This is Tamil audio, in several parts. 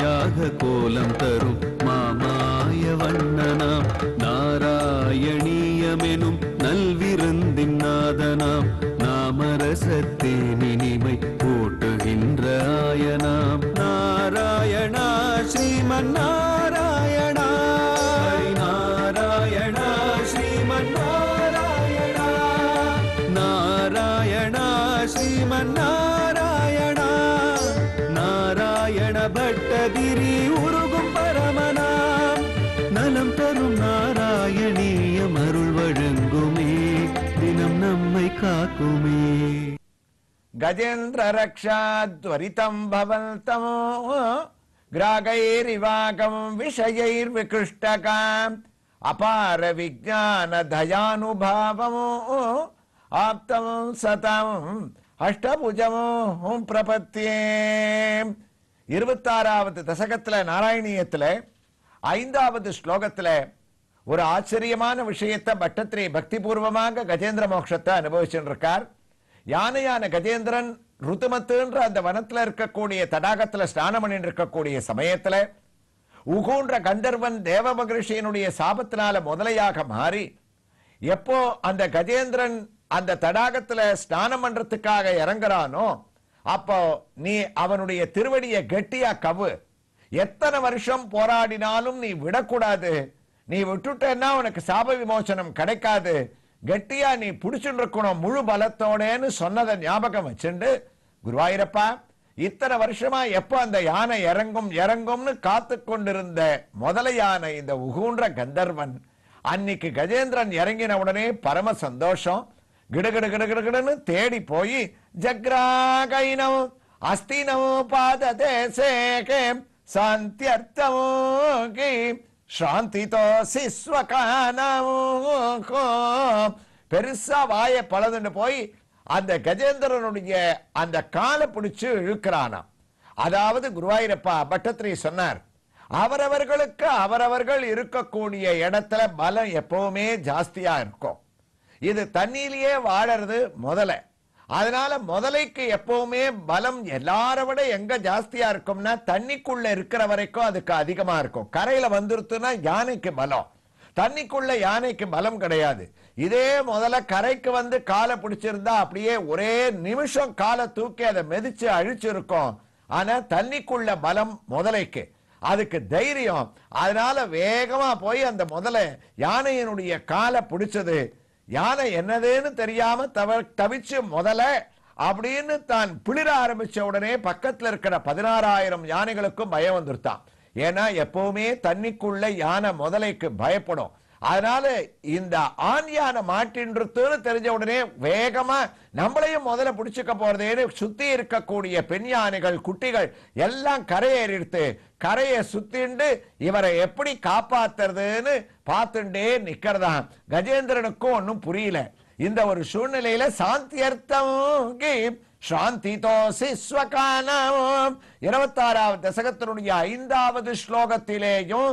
மூர்த்தியாக கோலம் தரும் மாமாய வண்ணனாம் நாராயணியமெனும் நல்விருந்தின் நாதனாம் நாமரசத்தே நினைவை போட்டுகின்றாயனாம் நாராயணா ஸ்ரீமன் நாராயணா நாராயணா ஸ்ரீமன் நாராயணா நாராயணா ஸ்ரீமன் கதிரி உருகும் பரமனாம் நலம் தரும் நாராயணியம் அருள் வழங்குமே தினம் நம்மை காக்குமே கஜேந்திர ரக்ஷா துவரிதம் பவந்தமோ கிராகைரிவாகம் விஷயைர் விகிருஷ்டகாம் அபார விஜான தயானுபாவமோ ஆப்தமம் சதம் अष्टभुजमोहं प्रपत्ये இருபத்தாறாவது தசகத்தில் நாராயணியத்தில் ஐந்தாவது ஸ்லோகத்தில் ஒரு ஆச்சரியமான விஷயத்தை பட்டத்திரி பக்திபூர்வமாக கஜேந்திர மோட்சத்தை அனுபவிச்சுட்டு இருக்கார் யானையான கஜேந்திரன் ருத்துமத்துன்ற அந்த வனத்தில் இருக்கக்கூடிய தடாகத்தில் ஸ்நானம் பண்ணிட்டு இருக்கக்கூடிய சமயத்தில் உகூன்ற கந்தர்வன் தேவ மகிழ்ச்சியினுடைய சாபத்தினால முதலையாக மாறி எப்போ அந்த கஜேந்திரன் அந்த தடாகத்தில் ஸ்நானம் பண்றதுக்காக இறங்குறானோ அப்போ நீ அவனுடைய திருவடியை கெட்டியா கவு எத்தனை வருஷம் போராடினாலும் நீ விடக்கூடாது நீ விட்டுட்டேன்னா உனக்கு சாப விமோசனம் கிடைக்காது கெட்டியா நீ பிடிச்சுட்டு இருக்கணும் முழு பலத்தோடேன்னு சொன்னதை ஞாபகம் வச்சுண்டு குருவாயிரப்பா இத்தனை வருஷமா எப்போ அந்த யானை இறங்கும் இறங்கும்னு காத்து கொண்டிருந்த முதல யானை இந்த உகுன்ற கந்தர்வன் அன்னைக்கு கஜேந்திரன் இறங்கின உடனே பரம சந்தோஷம் கிடகிட கிடகிடகிடன்னு தேடி போய் ஜக்ராகைனம் அஸ்தினமோ பாத தேசேகே சாந்தியர்த்தமோ கி சாந்திதோ சிஸ்வகானமோ பெருசா வாய பழதுன்னு போய் அந்த கஜேந்திரனுடைய அந்த காலை பிடிச்சு இழுக்கிறானாம் அதாவது குருவாயிரப்பா பட்டத்திரி சொன்னார் அவரவர்களுக்கு அவரவர்கள் இருக்கக்கூடிய இடத்துல பலம் எப்பவுமே ஜாஸ்தியா இருக்கும் இது தண்ணியிலேயே வாழறது முதல அதனால முதலைக்கு எப்பவுமே பலம் எல்லார விட எங்க ஜாஸ்தியா இருக்கும்னா தண்ணிக்குள்ள இருக்கிற வரைக்கும் அதுக்கு அதிகமா இருக்கும் கரையில வந்துருத்துனா யானைக்கு பலம் தண்ணிக்குள்ள யானைக்கு பலம் கிடையாது இதே முதல்ல கரைக்கு வந்து காலை பிடிச்சிருந்தா அப்படியே ஒரே நிமிஷம் காலை தூக்கி அதை மெதிச்சு அழிச்சிருக்கோம் ஆனா தண்ணிக்குள்ள பலம் முதலைக்கு அதுக்கு தைரியம் அதனால வேகமா போய் அந்த முதலை யானையினுடைய காலை பிடிச்சது யானை என்னதுன்னு தெரியாம தவ தவிச்சு முதல அப்படின்னு தான் பிளிர ஆரம்பிச்ச உடனே பக்கத்தில் இருக்கிற பதினாறாயிரம் யானைகளுக்கும் பயம் வந்துருத்தான் ஏன்னா எப்பவுமே தண்ணிக்குள்ள யானை முதலைக்கு பயப்படும் அதனால இந்த ஆண்யான யானை மாட்டின்றது தெரிஞ்ச உடனே வேகமா நம்மளையும் முதல்ல பிடிச்சிக்க போறதேன்னு சுத்தி இருக்கக்கூடிய பெண் யானைகள் குட்டிகள் எல்லாம் கரையேறிடுத்து கரையை சுத்திண்டு இவரை எப்படி காப்பாத்துறதுன்னு பார்த்துட்டே நிக்கிறதா கஜேந்திரனுக்கும் ஒன்னும் புரியல இந்த ஒரு சூழ்நிலையில சாந்தி சாந்தி சாந்தியர்த்தம் இருபத்தாறாவது தசகத்தினுடைய ஐந்தாவது ஸ்லோகத்திலேயும்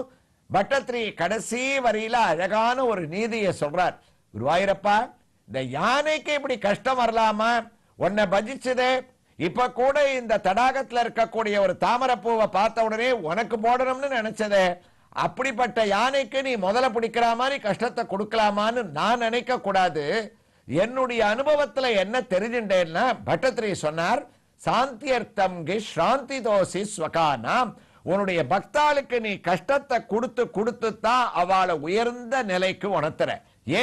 பட்டத்ரி கடைசி வரையில அழகான ஒரு நீதியை சொல்றார் குருவாயிரப்பா இந்த யானைக்கு இப்படி கஷ்டம் வரலாமா உன்னை பஜிச்சதே இப்ப கூட இந்த தடாகத்தில் இருக்கக்கூடிய ஒரு தாமரப்பூவை பார்த்த உடனே உனக்கு போடணும்னு நினைச்சதே அப்படிப்பட்ட யானைக்கு நீ முதல்ல பிடிக்கிற மாதிரி கஷ்டத்தை கொடுக்கலாமான்னு நான் நினைக்க கூடாது என்னுடைய அனுபவத்துல என்ன தெரிஞ்சுட்டேன்னா பட்டத்திரி சொன்னார் சாந்தியர்த்தம் ஸ்ராந்தி தோசி ஸ்வகானா உன்னுடைய பக்தாளுக்கு நீ கஷ்டத்தை கொடுத்து கொடுத்து தான் அவளை உயர்ந்த நிலைக்கு உணர்த்துற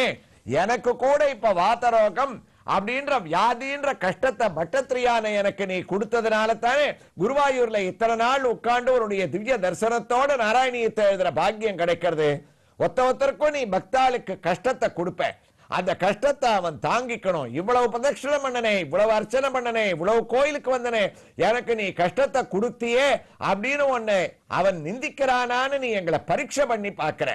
ஏன் எனக்கு கூட இப்ப வாத்தரோகம் அப்படின்ற வியாதின்ற கஷ்டத்தை பட்டத்திரியான எனக்கு நீ கொடுத்ததுனால தானே குருவாயூர்ல இத்தனை நாள் உட்கார்ந்து உன்னுடைய திவ்ய தரிசனத்தோட நாராயணியத்தை எழுதுற பாக்கியம் கிடைக்கிறது ஒத்த ஒத்தருக்கும் நீ பக்தாளுக்கு கஷ்டத்தை கொடுப்ப அந்த கஷ்டத்தை அவன் தாங்கிக்கணும் இவ்வளவு பிரதட்சிணம் பண்ணனே இவ்வளவு அர்ச்சனை பண்ணனே இவ்வளவு கோயிலுக்கு வந்தனே எனக்கு நீ கஷ்டத்தை கொடுத்தியே அப்படின்னு ஒன்னு அவன் நிந்திக்கிறானான்னு நீ எங்களை பரீட்சை பண்ணி பாக்குற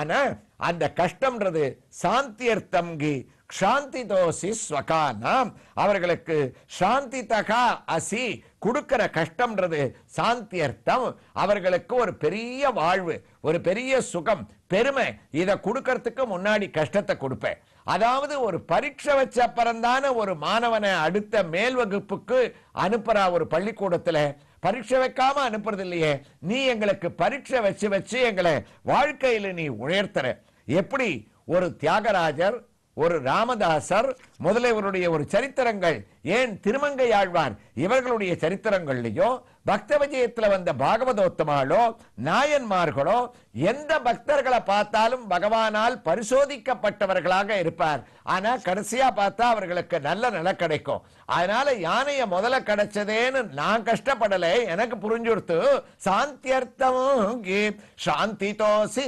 ஆனா அந்த கஷ்டம்ன்றது சாந்தியர்த்தம்கி சாந்தி தோசி ஸ்வகா நாம் அவர்களுக்கு சாந்தி தகா அசி கொடுக்கிற கஷ்டம்ன்றது சாந்தி அர்த்தம் அவர்களுக்கு ஒரு பெரிய வாழ்வு ஒரு பெரிய சுகம் பெருமை இதை கொடுக்கறதுக்கு முன்னாடி கஷ்டத்தை கொடுப்பேன் அதாவது ஒரு பரீட்சை வச்ச அப்புறம்தான ஒரு மாணவனை அடுத்த மேல் வகுப்புக்கு அனுப்புறா ஒரு பள்ளிக்கூடத்துல பரீட்சை வைக்காம அனுப்புறது இல்லையே நீ எங்களுக்கு பரீட்சை வச்சு வச்சு எங்களை வாழ்க்கையில நீ உயர்த்துற எப்படி ஒரு தியாகராஜர் ஒரு ராமதாசர் முதலியவருடைய ஒரு சரித்திரங்கள் ஏன் திருமங்கை ஆழ்வார் இவர்களுடைய சரித்திரங்கள்லையோ பக்த விஜயத்தில் வந்த பாகவதோத்தமாலோ நாயன்மார்களோ எந்த பக்தர்களை பார்த்தாலும் பகவானால் பரிசோதிக்கப்பட்டவர்களாக இருப்பார் ஆனால் கடைசியாக பார்த்தா அவர்களுக்கு நல்ல நில கிடைக்கும் அதனால யானையை முதல்ல கிடைச்சதேன்னு நான் கஷ்டப்படலை எனக்கு புரிஞ்சுடுத்து சாந்தியர்த்தமும் சாந்தி தோசி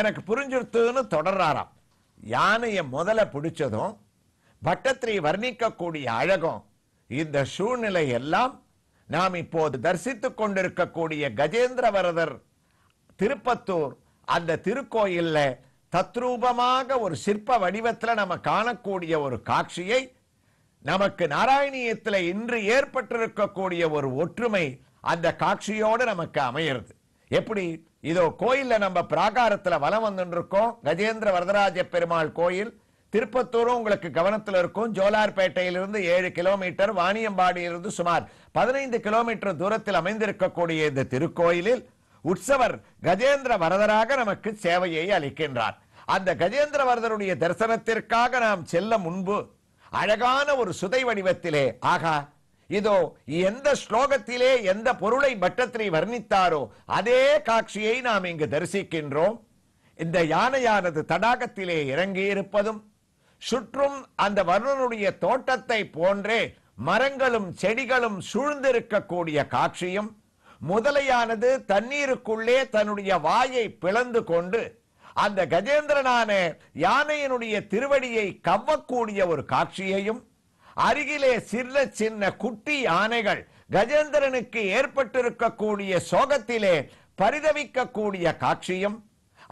எனக்கு புரிஞ்சுடுத்துன்னு தொடர்றாராம் யானையை முதல்ல பிடிச்சதும் பட்டத்திரி வர்ணிக்கக்கூடிய அழகும் இந்த சூழ்நிலை எல்லாம் நாம் இப்போது தரிசித்துக் கொண்டிருக்கக்கூடிய கஜேந்திரவரதர் திருப்பத்தூர் அந்த திருக்கோயிலில் தத்ரூபமாக ஒரு சிற்ப வடிவத்தில் நம்ம காணக்கூடிய ஒரு காட்சியை நமக்கு நாராயணியத்தில் இன்று ஏற்பட்டிருக்கக்கூடிய ஒரு ஒற்றுமை அந்த காட்சியோடு நமக்கு அமையிறது எப்படி இதோ கோயில்ல நம்ம பிராகாரத்துல வலம் வந்துருக்கோம் கஜேந்திர வரதராஜ பெருமாள் கோயில் திருப்பத்தூரும் உங்களுக்கு கவனத்துல இருக்கும் ஜோலார்பேட்டையிலிருந்து ஏழு கிலோமீட்டர் வாணியம்பாடியிலிருந்து சுமார் பதினைந்து கிலோமீட்டர் தூரத்தில் அமைந்திருக்கக்கூடிய இந்த திருக்கோயிலில் உற்சவர் கஜேந்திர வரதராக நமக்கு சேவையை அளிக்கின்றார் அந்த கஜேந்திர வரதருடைய தரிசனத்திற்காக நாம் செல்ல முன்பு அழகான ஒரு சுதை வடிவத்திலே ஆகா இதோ எந்த ஸ்லோகத்திலே எந்த பொருளை பட்டத்திரி வர்ணித்தாரோ அதே காட்சியை நாம் இங்கு தரிசிக்கின்றோம் இந்த யானையானது தடாகத்திலே இறங்கி இருப்பதும் சுற்றும் அந்த வருணனுடைய தோட்டத்தை போன்றே மரங்களும் செடிகளும் சூழ்ந்திருக்கக்கூடிய காட்சியும் முதலையானது தண்ணீருக்குள்ளே தன்னுடைய வாயை பிளந்து கொண்டு அந்த கஜேந்திரனான யானையினுடைய திருவடியை கவ்வக்கூடிய ஒரு காட்சியையும் அருகிலே சின்ன சின்ன குட்டி யானைகள் கஜேந்திரனுக்கு ஏற்பட்டிருக்கக்கூடிய சோகத்திலே பரிதவிக்கக்கூடிய காட்சியும்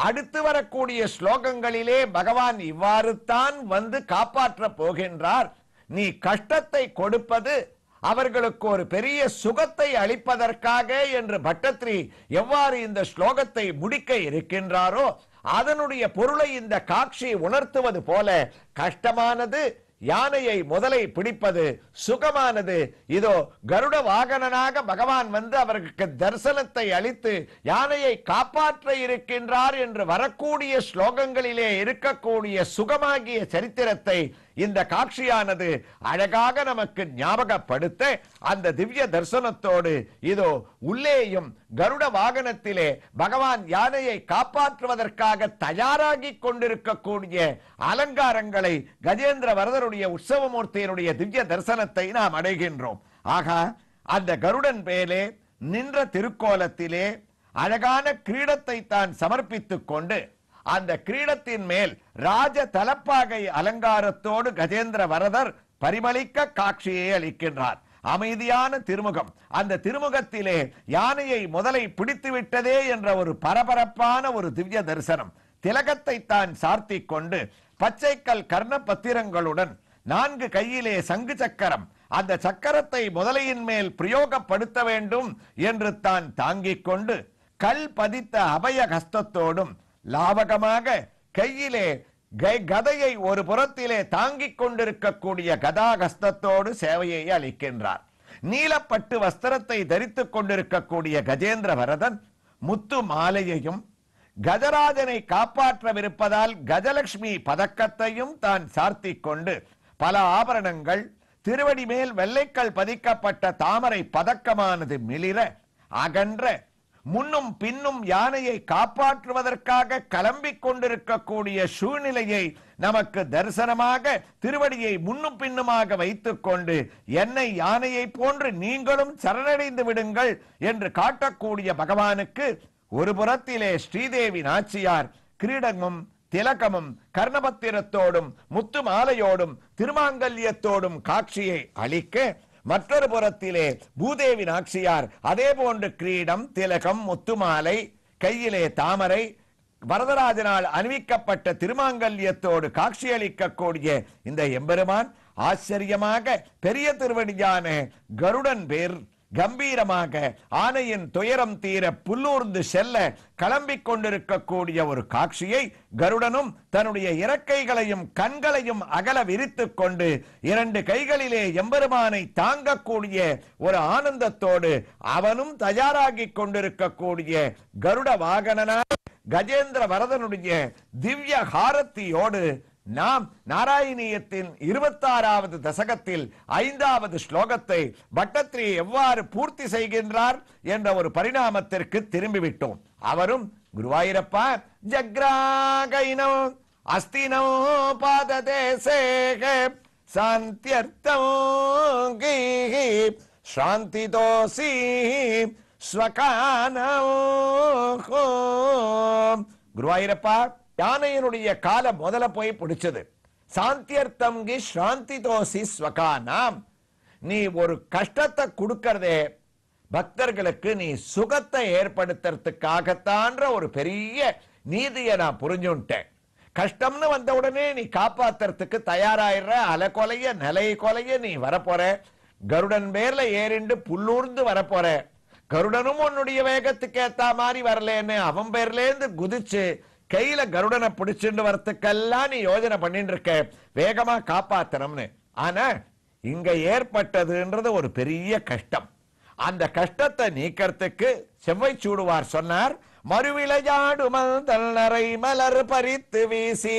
அடுத்து வரக்கூடிய ஸ்லோகங்களிலே பகவான் இவ்வாறு தான் வந்து காப்பாற்ற போகின்றார் நீ கஷ்டத்தை கொடுப்பது அவர்களுக்கு ஒரு பெரிய சுகத்தை அளிப்பதற்காக என்று பட்டத்ரி எவ்வாறு இந்த ஸ்லோகத்தை முடிக்க இருக்கின்றாரோ அதனுடைய பொருளை இந்த காட்சி உணர்த்துவது போல கஷ்டமானது யானையை முதலை பிடிப்பது சுகமானது இதோ கருட வாகனனாக பகவான் வந்து அவருக்கு தரிசனத்தை அளித்து யானையை காப்பாற்ற இருக்கின்றார் என்று வரக்கூடிய ஸ்லோகங்களிலே இருக்கக்கூடிய சுகமாகிய சரித்திரத்தை இந்த காட்சியானது அழகாக நமக்கு ஞாபகப்படுத்த அந்த திவ்ய தரிசனத்தோடு இதோ உள்ளேயும் கருட வாகனத்திலே பகவான் யானையை காப்பாற்றுவதற்காக தயாராகி கொண்டிருக்கக்கூடிய அலங்காரங்களை கஜேந்திர வரதருடைய உற்சவமூர்த்தியினுடைய திவ்ய தரிசனத்தை நாம் அடைகின்றோம் ஆகா அந்த கருடன் மேலே நின்ற திருக்கோலத்திலே அழகான கிரீடத்தை தான் சமர்ப்பித்துக் கொண்டு அந்த கிரீடத்தின் மேல் ராஜ தலப்பாகை அலங்காரத்தோடு கஜேந்திர வரதர் பரிமளிக்க காட்சியை அளிக்கின்றார் அமைதியான திருமுகம் அந்த திருமுகத்திலே யானையை முதலை பிடித்து விட்டதே என்ற ஒரு பரபரப்பான ஒரு திவ்ய தரிசனம் திலகத்தை தான் சார்த்தி கொண்டு பச்சைக்கல் கர்ண பத்திரங்களுடன் நான்கு கையிலே சங்கு சக்கரம் அந்த சக்கரத்தை முதலையின் மேல் பிரயோகப்படுத்த வேண்டும் என்று தான் தாங்கிக் கொண்டு கல் பதித்த அபய கஸ்தத்தோடும் லாவகமாக கையிலே கதையை ஒரு புறத்திலே தாங்கிக் கொண்டிருக்கக்கூடிய கதாகஸ்தத்தோடு சேவையை அளிக்கின்றார் நீலப்பட்டு வஸ்திரத்தை தரித்துக் கொண்டிருக்கக்கூடிய கஜேந்திர வரதன் முத்து மாலையையும் கஜராஜனை காப்பாற்றவிருப்பதால் கஜலட்சுமி பதக்கத்தையும் தான் சார்த்தி கொண்டு பல ஆபரணங்கள் திருவடி மேல் வெள்ளைக்கல் பதிக்கப்பட்ட தாமரை பதக்கமானது மிளிர அகன்ற முன்னும் பின்னும் யானையை காப்பாற்றுவதற்காக கலம்பிக் கொண்டிருக்கக்கூடிய சூழ்நிலையை நமக்கு தரிசனமாக திருவடியை முன்னும் பின்னுமாக வைத்துக் கொண்டு என்னை யானையை போன்று நீங்களும் சரணடைந்து விடுங்கள் என்று காட்டக்கூடிய பகவானுக்கு ஒரு புறத்திலே ஸ்ரீதேவி நாச்சியார் கிரீடமும் திலகமும் கர்ணபத்திரத்தோடும் முத்து மாலையோடும் திருமாங்கல்யத்தோடும் காட்சியை அளிக்க மற்றொரு புறத்திலே பூதேவி நாக்சியார் அதே போன்று கிரீடம் திலகம் முத்துமாலை கையிலே தாமரை வரதராஜனால் அணிவிக்கப்பட்ட திருமாங்கல்யத்தோடு காட்சியளிக்கக்கூடிய இந்த எம்பெருமான் ஆச்சரியமாக பெரிய திருவடியான கருடன் பேர் கம்பீரமாக ஆனையின் துயரம் தீர புல்லூர்ந்து செல்ல கிளம்பிக் கொண்டிருக்கக்கூடிய ஒரு காட்சியை கருடனும் தன்னுடைய இறக்கைகளையும் கண்களையும் அகல விரித்துக் கொண்டு இரண்டு கைகளிலே எம்பெருமானை தாங்கக்கூடிய ஒரு ஆனந்தத்தோடு அவனும் தயாராகிக் கொண்டிருக்கக்கூடிய கருட வாகனனாய் கஜேந்திர வரதனுடைய திவ்ய ஹாரத்தியோடு நாம் நாராயணியத்தின் இருபத்தாறாவது தசகத்தில் ஐந்தாவது ஸ்லோகத்தை பட்டத்ரி எவ்வாறு பூர்த்தி செய்கின்றார் என்ற ஒரு பரிணாமத்திற்கு திரும்பிவிட்டோம் அவரும் குருவாயிரப்பா ஜக்ராகைனோ அஸ்தினோ பாத சேக சாந்தியர்த்தம் சாந்தி தோசி ஸ்வகானோ குருவாயிரப்பா யானையினுடைய கால முதல்ல போய் பிடிச்சது கி ஸ்ராந்தி தோசி ஸ்வகானாம் நீ ஒரு கஷ்டத்தை கொடுக்கறதே பக்தர்களுக்கு நீ சுகத்தை ஏற்படுத்துறதுக்காகத்தான்ற ஒரு பெரிய நீதியை நான் புரிஞ்சுட்டேன் கஷ்டம்னு வந்த உடனே நீ காப்பாத்துறதுக்கு தயாராயிடுற அலை கொலைய நிலை கொலைய நீ வரப்போற கருடன் பேர்ல ஏறிண்டு புல்லூர்ந்து வரப்போற கருடனும் உன்னுடைய வேகத்துக்கு ஏத்த மாதிரி வரலன்னு அவன் பேர்லேருந்து குதிச்சு கையில கருடனை பிடிச்சிட்டு வரத்துக்கெல்லாம் நீ யோஜனை பண்ணிட்டு இருக்க வேகமா காப்பாத்தணும்னு ஆனா இங்க ஏற்பட்டதுன்றது ஒரு பெரிய கஷ்டம் அந்த கஷ்டத்தை நீக்கிறதுக்கு செவ்வை சூடுவார் சொன்னார் மறுவிளையாடு மந்தல் நரை மலர் பறித்து வீசி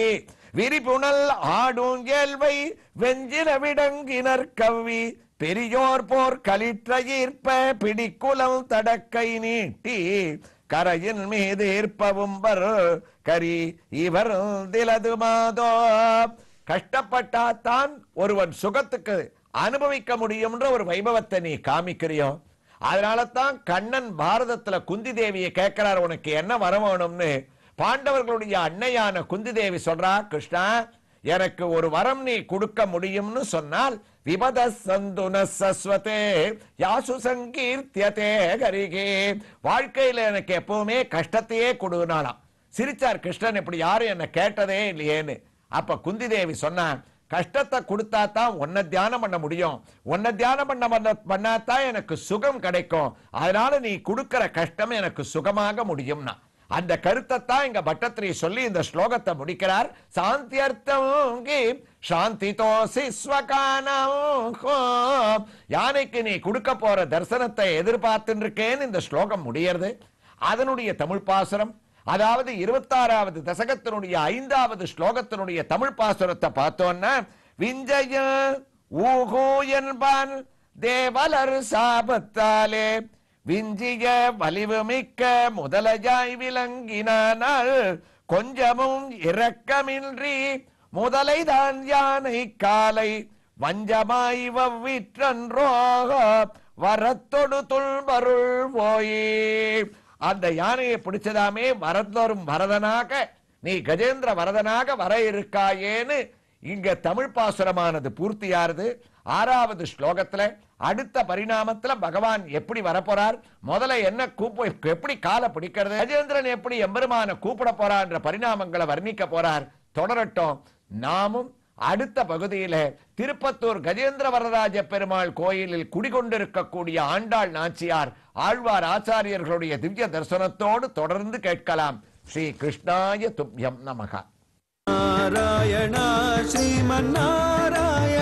விரிபுணல் ஆடும் கேள்வை வெஞ்சில விடங்கினர் கவ்வி பெரியோர் போர் கலிற்ற ஈர்ப்ப பிடிக்குலம் தடக்கை நீட்டி கரையின் மீது இருப்பவும் கரி இவர் திலது மாதோ கஷ்டப்பட்டாத்தான் ஒருவன் சுகத்துக்கு அனுபவிக்க முடியும்ன்ற ஒரு வைபவத்தை நீ காமிக்கிறியோ அதனால தான் கண்ணன் பாரதத்துல குந்தி தேவியை கேட்கிறார் உனக்கு என்ன வர வேணும்னு பாண்டவர்களுடைய அன்னையான குந்தி தேவி சொல்றா கிருஷ்ணா எனக்கு ஒரு வரம் நீ கொடுக்க முடியும்னு சொன்னால் விமதः சந்து சஸ்வத்தே யாசு சங்கீர்த்தியதே கரிகே வாழ்க்கையில் எனக்கு எப்பவுமே கஷ்டத்தையே கொடுனாலாம் சிரிச்சார் கிருஷ்ணன் இப்படி யாரும் என்னை கேட்டதே இல்லையேன்னு அப்ப குந்தி தேவி சொன்னான் கஷ்டத்தை கொடுத்தா தான் உன்னை தியானம் பண்ண முடியும் உன்னை தியானம் பண்ண பண்ண பண்ணாதான் எனக்கு சுகம் கிடைக்கும் அதனால நீ கொடுக்கிற கஷ்டம் எனக்கு சுகமாக முடியும்னா அந்த கருத்தை தான் இங்க பட்டத்ரி சொல்லி இந்த ஸ்லோகத்தை முடிக்கிறார் சாந்தி அர்த்தம் சாந்தி தோசி யானைக்கு நீ கொடுக்க போற தரிசனத்தை எதிர்பார்த்துன்னு இருக்கேன்னு இந்த ஸ்லோகம் முடியறது அதனுடைய தமிழ் பாசுரம் அதாவது இருபத்தாறாவது தசகத்தினுடைய ஐந்தாவது ஸ்லோகத்தினுடைய தமிழ் பாசுரத்தை பார்த்தோன்னா விஞ்சய ஊகோ என்பான் தேவலர் சாபத்தாலே விஞ்சிய வலிவுமிக்க முதலஜாய் விளங்கினானாள் கொஞ்சமும் இரக்கமின்றி முதலைதான் யானை காலை வஞ்சமாய் வவ்விற்றன்றோ வரத்தொடு துள்பருள் போயே அந்த யானையை பிடிச்சதாமே வரத்தொரும் வரதனாக நீ கஜேந்திர வரதனாக வர இருக்காயேன்னு இங்க தமிழ் பாசுரமானது பூர்த்தியாருது ஆறாவது ஸ்லோகத்துல அடுத்த பரிணாமத்துல பகவான் எப்படி வரப்போறார் முதல்ல என்ன கூப்ப எப்படி காலை பிடிக்கிறது கஜேந்திரன் எப்படி எம்பெருமான கூப்பிட போறான்ற பரிணாமங்களை வர்ணிக்க போறார் தொடரட்டும் நாமும் அடுத்த பகுதியில திருப்பத்தூர் கஜேந்திர வரராஜ பெருமாள் கோயிலில் குடிகொண்டிருக்கக்கூடிய ஆண்டாள் நாச்சியார் ஆழ்வார் ஆச்சாரியர்களுடைய திவ்ய தரிசனத்தோடு தொடர்ந்து கேட்கலாம் ஸ்ரீ கிருஷ்ணாய துப்யம் நமகா நாராயணா ஸ்ரீமன் நாராயண